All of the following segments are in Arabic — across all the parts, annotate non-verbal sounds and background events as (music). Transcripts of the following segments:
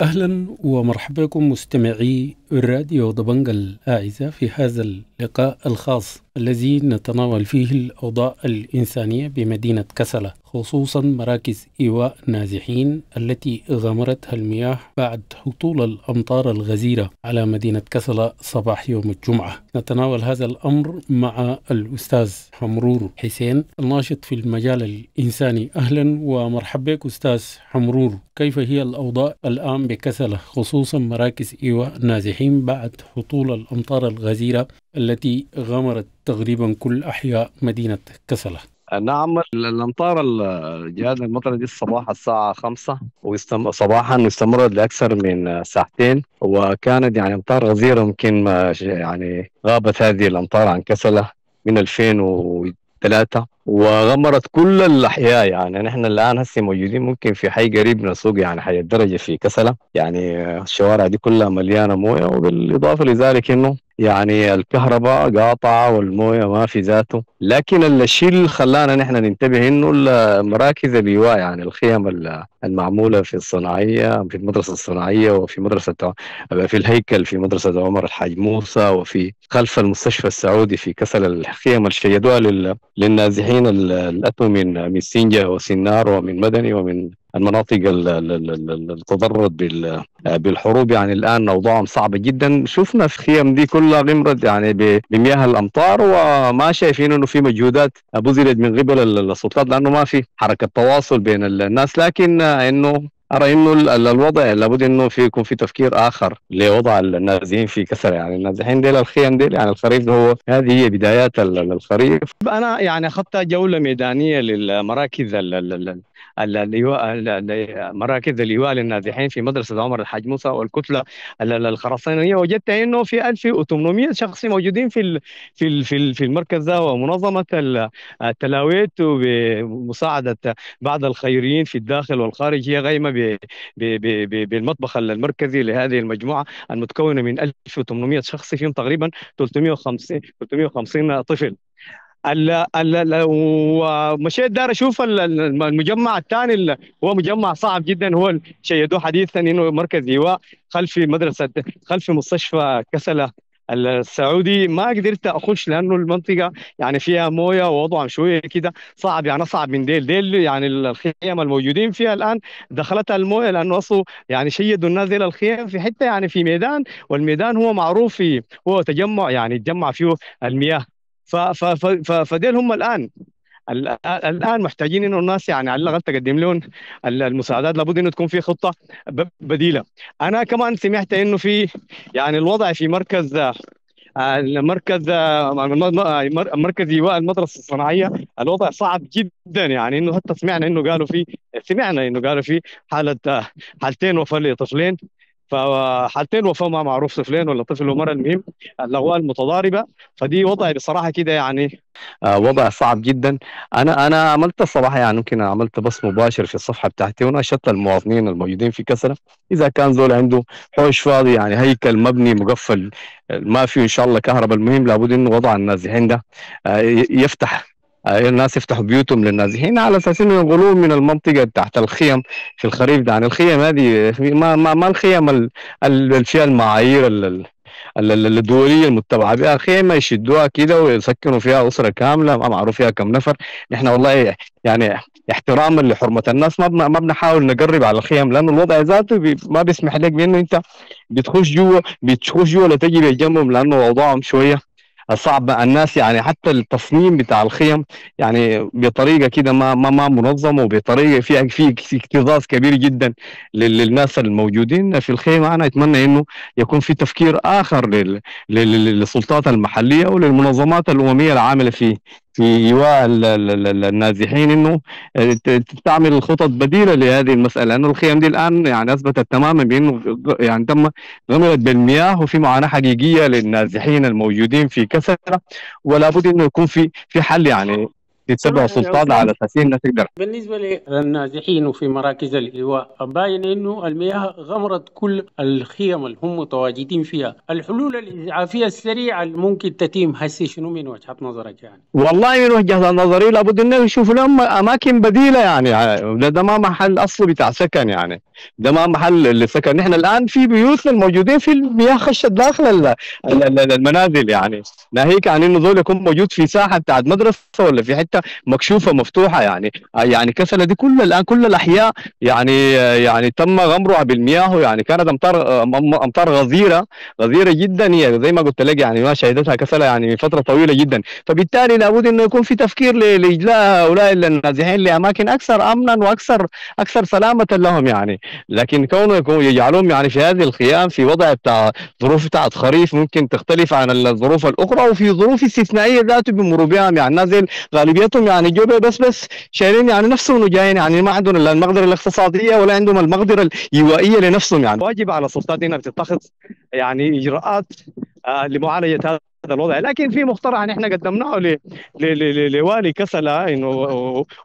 أهلا ومرحبا بكم مستمعي الراديو دبنجل الأعزة في هذا اللقاء الخاص الذي نتناول فيه الأوضاع الإنسانية بمدينة كسلة خصوصا مراكز إيواء النازحين التي غمرتها المياه بعد هطول الأمطار الغزيرة على مدينة كسلة صباح يوم الجمعة نتناول هذا الأمر مع الأستاذ حمرور حسين الناشط في المجال الإنساني أهلا ومرحبا بك أستاذ حمرور كيف هي الأوضاع الآن بكسلة خصوصا مراكز إيواء النازحين الصالحين بعد هطول الأمطار الغزيرة التي غمرت تقريبا كل أحياء مدينة كسلة نعم الامطار جاءت المطر دي الصباح الساعه 5 ويستم... صباحا استمرت لاكثر من ساعتين وكانت يعني امطار غزيره يمكن ما يعني غابت هذه الامطار عن كسله من 2003 وغمرت كل الاحياء يعني نحن الان هسه موجودين ممكن في حي قريب من السوق يعني حي الدرجه في كسله يعني الشوارع دي كلها مليانه مويه وبالاضافه لذلك انه يعني الكهرباء قاطعة والموية ما في ذاته لكن الشيء اللي خلانا نحن ننتبه انه المراكز الايواء يعني الخيم المعمولة في الصناعية في المدرسة الصناعية وفي مدرسة في الهيكل في مدرسة عمر الحاج موسى وفي خلف المستشفى السعودي في كسل الخيم اللي شيدوها للنازحين اللي أتوا من من سنجة وسنار ومن مدني ومن المناطق التضررت بالحروب يعني الان اوضاعهم صعبه جدا شفنا في خيام دي كلها غمرت يعني بمياه الامطار وما شايفين انه في مجهودات بذلت من قبل السلطات لانه ما في حركه تواصل بين الناس لكن انه ارى انه الوضع لابد انه في يكون في تفكير اخر لوضع النازحين في كسر يعني النازحين ديل الخيام ديل يعني الخريف هو هذه هي بدايات الخريف انا يعني اخذت جوله ميدانيه للمراكز اللواء مراكز اللواء للنازحين في مدرسة عمر الحاج موسى والكتلة الخرسانية وجدت أنه في 1800 شخص موجودين في في في المركز ده ومنظمة التلاويت بمساعدة بعض الخيريين في الداخل والخارج هي غايمة بالمطبخ المركزي لهذه المجموعة المتكونة من 1800 شخص فيهم تقريبا 350 350 طفل لو مشيت دار اشوف المجمع الثاني هو مجمع صعب جدا هو شيدوه حديثا انه مركز ايواء خلف مدرسه خلف مستشفى كسله السعودي ما قدرت اخش لانه المنطقه يعني فيها مويه ووضعها شويه كده صعب يعني اصعب من ديل ديل يعني الخيام الموجودين فيها الان دخلتها المويه لانه اصله يعني شيدوا الناس ديل الخيام في حته يعني في ميدان والميدان هو معروف في هو تجمع يعني تجمع فيه المياه فديل هم الان الان محتاجين انه الناس يعني على الاقل تقدم لهم المساعدات لابد انه تكون في خطه بديله انا كمان سمعت انه في يعني الوضع في مركز آه، المركز آه، مركز ايواء المدرسه الصناعيه الوضع صعب جدا يعني انه حتى سمعنا انه قالوا في سمعنا انه قالوا في حاله آه، حالتين وفاه لطفلين فحالتين وفاه ما معروف طفلين ولا طفل ومره المهم الاغوال المتضاربه فدي وضع بصراحه كده يعني آه، وضع صعب جدا انا انا عملت الصراحه يعني ممكن عملت بث مباشر في الصفحه بتاعتي وناشدت المواطنين الموجودين في كسره اذا كان زول عنده حوش فاضي يعني هيكل مبني مقفل آه، ما فيه ان شاء الله كهرباء المهم لابد انه وضع النازحين ده آه، يفتح آه، الناس يفتحوا بيوتهم للنازحين على اساس انه ينقلوهم من المنطقه تحت الخيم في الخريف ده يعني الخيم هذه ما ما, ما الخيم اللي فيها المعايير الدولية المتبعة بها خيمة يشدوها كده ويسكنوا فيها أسرة كاملة ما معروف فيها كم نفر نحن والله يعني احتراما لحرمة الناس ما ما بنحاول نقرب على الخيم لأنه الوضع ذاته بي ما بيسمح لك بأنه أنت بتخش جوا بتخش جوا لتجي جنبهم لأنه وضعهم شوية صعبه الناس يعني حتى التصميم بتاع الخيم يعني بطريقه كده ما ما ما منظمه وبطريقه فيها في اكتظاظ كبير جدا للناس الموجودين في الخيمه انا اتمنى انه يكون في تفكير اخر للسلطات المحليه وللمنظمات الامميه العامله في في ايواء النازحين انه آه، تعمل الخطط بديله لهذه المساله لانه الخيم دي الان يعني اثبتت تماما بانه يعني تم غمرت بالمياه وفي معاناه حقيقيه للنازحين الموجودين في كسره ولا بد انه يكون في في حل يعني يتبع سلطان على اساس انها تقدر بالنسبه للنازحين وفي مراكز الايواء باين انه المياه غمرت كل الخيم اللي هم متواجدين فيها الحلول الاسعافيه السريعه اللي ممكن تتم هسه شنو من وجهه نظرك يعني والله من وجهه نظري لابد انه يشوفوا لهم اماكن بديله يعني ده ما محل اصلي بتاع سكن يعني ده ما محل للسكن نحن الان في بيوت الموجودين في المياه خشت داخل المنازل يعني ناهيك عن انه ذول يكون موجود في ساحه بتاعت مدرسه ولا في حته مكشوفه مفتوحه يعني آه، يعني كسله دي كل الان كل الاحياء يعني آه، يعني تم غمرها بالمياه يعني كانت امطار آه، امطار غزيره غزيره جدا هي زي ما قلت لك يعني ما شهدتها كسله يعني من فتره طويله جدا فبالتالي لابد انه يكون في تفكير لاجلاء هؤلاء النازحين لاماكن اكثر امنا واكثر اكثر سلامه لهم يعني لكن كونه يجعلهم يعني في هذه الخيام في وضع بتاع ظروف بتاعت خريف ممكن تختلف عن الظروف الاخرى وفي ظروف استثنائيه ذاته بمرور يعني نازل غالبيه لقيتهم يعني جو بس بس شايلين يعني نفسهم وجايين يعني ما عندهم لا المقدره الاقتصاديه ولا عندهم المقدره الايوائيه لنفسهم يعني واجب على السلطات انها تتخذ يعني اجراءات آه، لمعالجه هذا هذا الوضع لكن في مقترح نحن قدمناه ل... ل... لوالي كسلة انه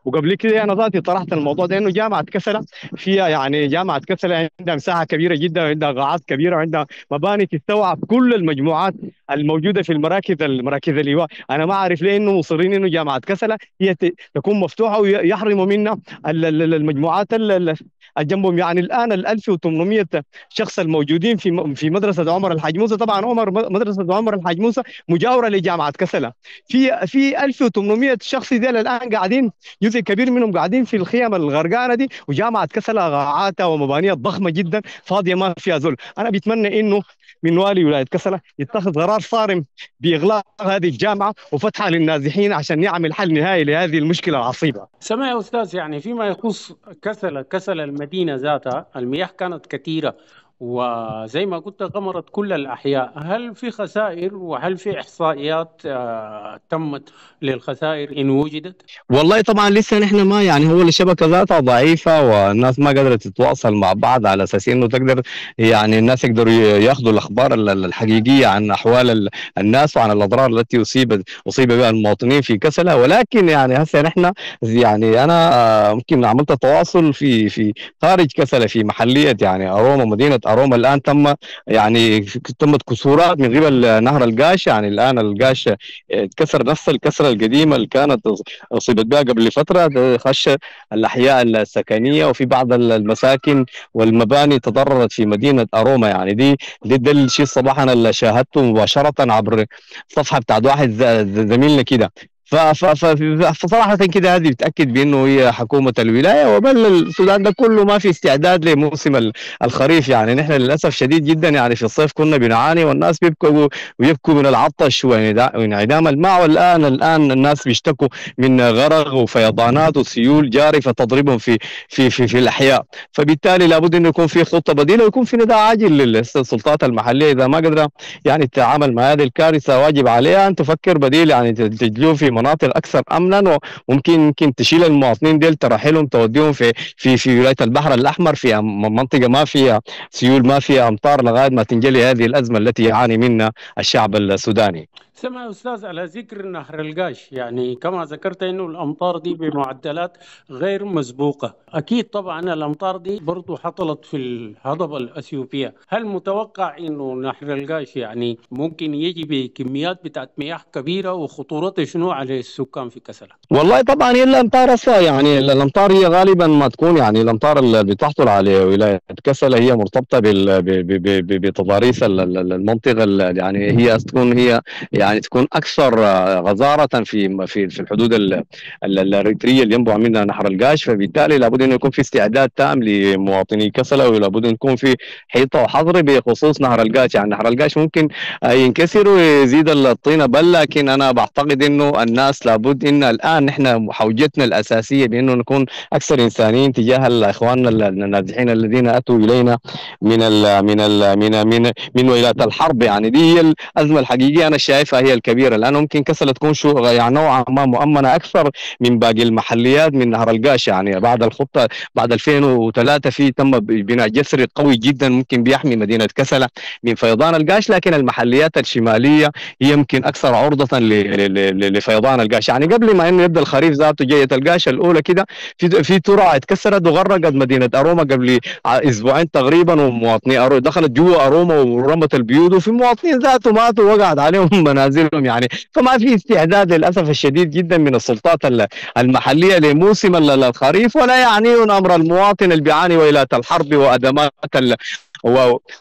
وقبل كده انا ذاتي طرحت الموضوع ده انه جامعه كسلة فيها يعني جامعه كسلة عندها مساحه كبيره جدا وعندها قاعات كبيره وعندها مباني تستوعب كل المجموعات الموجوده في المراكز المراكز الايواء انا ما اعرف ليه انه مصرين انه جامعه كسلة هي تكون مفتوحه ويحرموا منا المجموعات ال... جنبهم يعني الان ال 1800 شخص الموجودين في في مدرسه عمر الحاج موسى طبعا عمر مدرسه عمر الحاج موسى مجاوره لجامعه كسلا في في 1800 شخص دي الان قاعدين جزء كبير منهم قاعدين في الخيام الغرقانه دي وجامعه كسلا قاعاتها ومبانيها ضخمه جدا فاضيه ما فيها زول انا بتمنى انه من والي ولايه كسلا يتخذ قرار صارم باغلاق هذه الجامعه وفتحها للنازحين عشان يعمل حل نهائي لهذه المشكله العصيبه. سمع يا استاذ يعني فيما يخص كسلا كسلا المدينه ذاتها المياه كانت كثيره وزي ما قلت غمرت كل الأحياء هل في خسائر وهل في إحصائيات آه، تمت للخسائر إن وجدت؟ والله طبعا لسه نحن ما يعني هو الشبكة ذاتها ضعيفة والناس ما قدرت تتواصل مع بعض على أساس إنه تقدر يعني الناس يقدروا ياخذوا الأخبار الحقيقية عن أحوال الناس وعن الأضرار التي أصيبت أصيب بها المواطنين في كسلة ولكن يعني هسه نحن يعني أنا آه، ممكن عملت تواصل في في خارج كسلة في محلية يعني أروما مدينة اروما الان تم يعني تمت كسورات من قبل نهر القاش يعني الان القاش اتكسر نفس الكسره القديمه اللي كانت اصيبت بها قبل فتره خش الاحياء السكنيه وفي بعض المساكن والمباني تضررت في مدينه اروما يعني دي دي, دي الشيء صباحا اللي شاهدته مباشره عبر الصفحه بتاعت واحد زميلنا كده فصراحة كده هذه بتأكد بأنه هي حكومة الولاية وبل السودان ده كله ما في استعداد لموسم الخريف يعني نحن للأسف شديد جدا يعني في الصيف كنا بنعاني والناس بيبكوا ويبكوا من العطش وانعدام الماء والآن الآن الناس بيشتكوا من غرق وفيضانات وسيول جارفة تضربهم في في في, في الأحياء فبالتالي لابد أنه يكون في خطة بديلة ويكون في نداء عاجل للسلطات المحلية إذا ما قدرت يعني التعامل مع هذه الكارثة واجب عليها أن تفكر بديل يعني تجلو في مناطق اكثر امنا وممكن يمكن تشيل المواطنين ديل ترحلهم توديهم في في في ولايه البحر الاحمر في منطقه ما فيها سيول ما فيها امطار لغايه ما تنجلي هذه الازمه التي يعاني منها الشعب السوداني سمع أستاذ على ذكر نهر القاش يعني كما ذكرت أنه الأمطار دي بمعدلات غير مسبوقة أكيد طبعا الأمطار دي برضو حصلت في الهضبة الأثيوبية هل متوقع أنه نهر القاش يعني ممكن يجي بكميات بتاعت مياه كبيرة وخطورته شنو على السكان في كسلة والله طبعا هي الأمطار يعني الأمطار هي غالبا ما تكون يعني الأمطار اللي بتحصل على ولاية كسلة هي مرتبطة بتضاريس المنطقة يعني هي تكون هي يعني يعني تكون اكثر آه، غزاره في في في الحدود الاريتريه اللي ينبع منها نهر القاش فبالتالي لابد انه يكون في استعداد تام لمواطني كسلا ولابد ان يكون في حيطه وحظر بخصوص نهر القاش يعني نهر القاش ممكن آه، ينكسر ويزيد الطينه بل لكن انا بعتقد انه الناس لابد ان الان نحن حوجتنا الاساسيه بانه نكون اكثر انسانيين تجاه الاخوان النازحين الذين اتوا الينا من الـ من الـ من الـ من, من ولايات الحرب يعني دي هي الازمه الحقيقيه انا شايفها هي الكبيره لانه ممكن كسله تكون شو يعني نوعا ما مؤمنه اكثر من باقي المحليات من نهر القاش يعني بعد الخطه بعد 2003 في تم بناء جسر قوي جدا ممكن بيحمي مدينه كسله من فيضان القاش لكن المحليات الشماليه هي يمكن اكثر عرضه لفيضان القاش يعني قبل ما انه يبدا الخريف ذاته جايه القاش الاولى كده في في ترعه اتكسرت وغرقت مدينه اروما قبل اسبوعين تقريبا ومواطني دخلت جوا اروما ورمت البيوت وفي مواطنين ذاته ماتوا وقعت عليهم بنادم (laughs) منازلهم يعني فما في استعداد للاسف الشديد جدا من السلطات المحليه لموسم الخريف ولا يعنيهم امر المواطن اللي بيعاني ويلات الحرب وادمات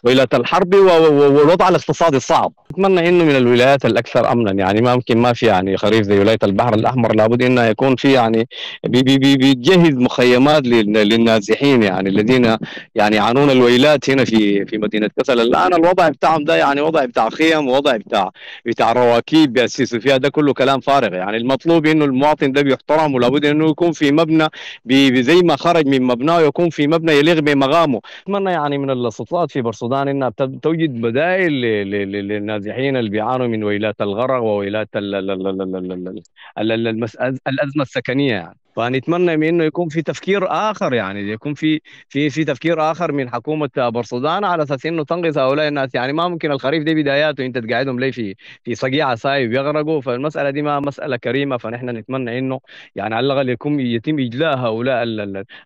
ويلات الحرب والوضع الاقتصادي الصعب اتمنى انه من الولايات الاكثر امنا يعني ما ممكن ما في يعني خريف زي ولايه البحر الاحمر لابد انه يكون في يعني بي بي بي بيجهز مخيمات للنازحين يعني الذين يعني يعانون الويلات هنا في في مدينه كسل الان الوضع بتاعهم ده يعني وضع بتاع خيم ووضع بتاع بتاع رواكيب بياسسوا فيها ده كله كلام فارغ يعني المطلوب انه المواطن ده بيحترم ولابد انه يكون في مبنى زي ما خرج من مبناه يكون في مبنى يليق بمقامه اتمنى يعني من الاستطلاعات في برصدان انها توجد بدائل للنازحين النازحين اللي بيعانوا من ويلات الغرق وويلات الأزمة السكنية يعني فنتمنى من انه يكون في تفكير اخر يعني يكون في في في تفكير اخر من حكومه برصدان على اساس انه تنقذ هؤلاء الناس يعني ما ممكن الخريف ده بداياته انت تقعدهم ليه في في صقيعه سايب يغرقوا فالمساله دي ما مساله كريمه فنحن نتمنى انه يعني على الاقل يكون يتم اجلاء هؤلاء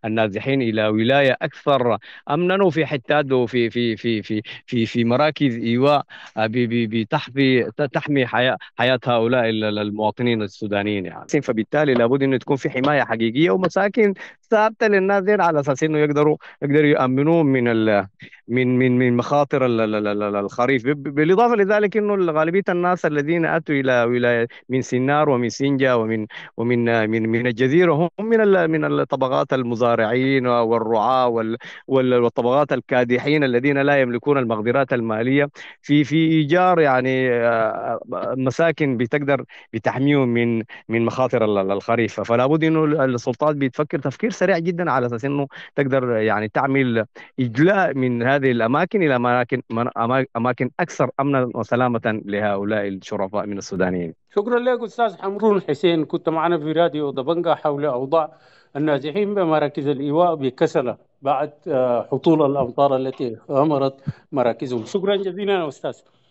النازحين الى ولايه اكثر امنا وفي حتات وفي في في في في في مراكز ايواء آه، بتحمي تحمي حياه حياه هؤلاء المواطنين السودانيين يعني فبالتالي لابد انه تكون في حمايه حقيقيه ومساكن ثابته للناس دي على اساس انه يقدروا يقدروا يامنوهم من ال من من من مخاطر الخريف بالاضافه لذلك انه غالبيه الناس الذين اتوا الى ولايه من سنار ومن سنجا ومن ومن من من الجزيره هم من من الطبقات المزارعين والرعاه والطبقات الكادحين الذين لا يملكون المقدرات الماليه في في ايجار يعني آه، مساكن بتقدر بتحميهم من من مخاطر الخريف فلا بد انه السلطات بتفكر تفكير سريع جدا على اساس انه تقدر يعني تعمل اجلاء من هذه الاماكن الى اماكن اماكن اكثر امنا وسلامه لهؤلاء الشرفاء من السودانيين. شكرا لك استاذ حمرون حسين كنت معنا في راديو دبنجا حول اوضاع النازحين بمراكز الايواء بكسله بعد آه، حطول الامطار التي غمرت مراكزهم شكرا جزيلا استاذ